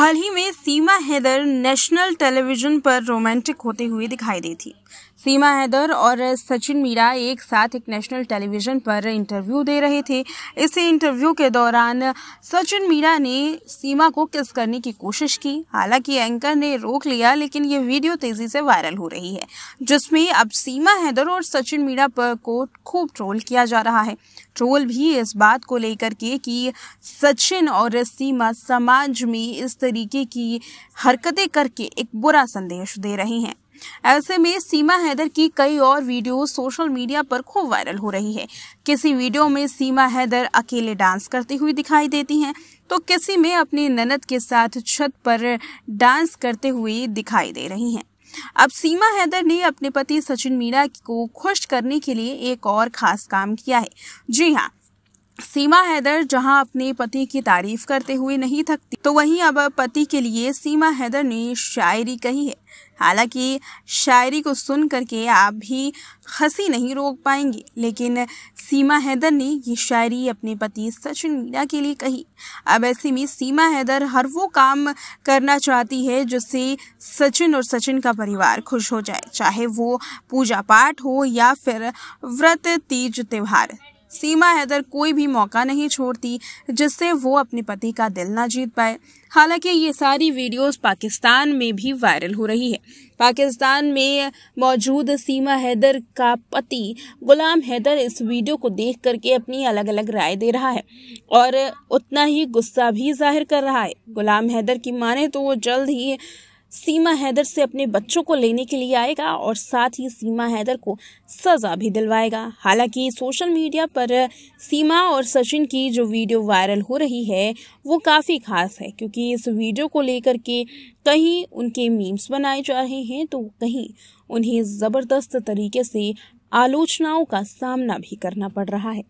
हाल ही में Seema Haider national television पर रोमांटिक होते हुए दिखाई दी थी सीमा हैदर और सचिन मीरा एक साथ एक नेशनल टेलीविज़न पर इंटरव्यू दे रहे थे इस इंटरव्यू के दौरान सचिन मीरा ने सीमा को किस करने की कोशिश की हालांकि एंकर ने रोक लिया लेकिन ये वीडियो तेज़ी से वायरल हो रही है जिसमें अब सीमा हैदर और सचिन मीरा पर को खूब ट्रोल किया जा रहा है ट्रोल भी इस बात को लेकर के कि सचिन और सीमा समाज में इस तरीके की हरकतें करके एक बुरा संदेश दे रहे हैं ऐसे में सीमा हैदर की कई और वीडियो सोशल मीडिया पर खूब वायरल हो रही है किसी वीडियो में सीमा हैदर अकेले डांस करती हुई दिखाई देती हैं तो किसी में अपनी ननद के साथ छत पर डांस करते हुए दिखाई दे रही हैं अब सीमा हैदर ने अपने पति सचिन मीणा को खुश करने के लिए एक और खास काम किया है जी हाँ सीमा हैदर जहां अपने पति की तारीफ करते हुए नहीं थकती तो वहीं अब पति के लिए सीमा हैदर ने शायरी कही है हालांकि शायरी को सुन करके आप भी हंसी नहीं रोक पाएंगे लेकिन सीमा हैदर ने ये शायरी अपने पति सचिन मीणा के लिए कही अब ऐसे में सीमा हैदर हर वो काम करना चाहती है जिससे सचिन और सचिन का परिवार खुश हो जाए चाहे वो पूजा पाठ हो या फिर व्रत तीज त्यौहार सीमा हैदर कोई भी मौका नहीं छोड़ती जिससे वो अपने पति का दिल ना जीत पाए हालांकि ये सारी वीडियोस पाकिस्तान में भी वायरल हो रही है पाकिस्तान में मौजूद सीमा हैदर का पति गुलाम हैदर इस वीडियो को देख करके अपनी अलग अलग राय दे रहा है और उतना ही गुस्सा भी जाहिर कर रहा है गुलाम हैदर की माने तो वो जल्द ही सीमा हैदर से अपने बच्चों को लेने के लिए आएगा और साथ ही सीमा हैदर को सज़ा भी दिलवाएगा हालांकि सोशल मीडिया पर सीमा और सचिन की जो वीडियो वायरल हो रही है वो काफ़ी खास है क्योंकि इस वीडियो को लेकर के कहीं उनके मीम्स बनाए जा रहे हैं तो कहीं उन्हें ज़बरदस्त तरीके से आलोचनाओं का सामना भी करना पड़ रहा है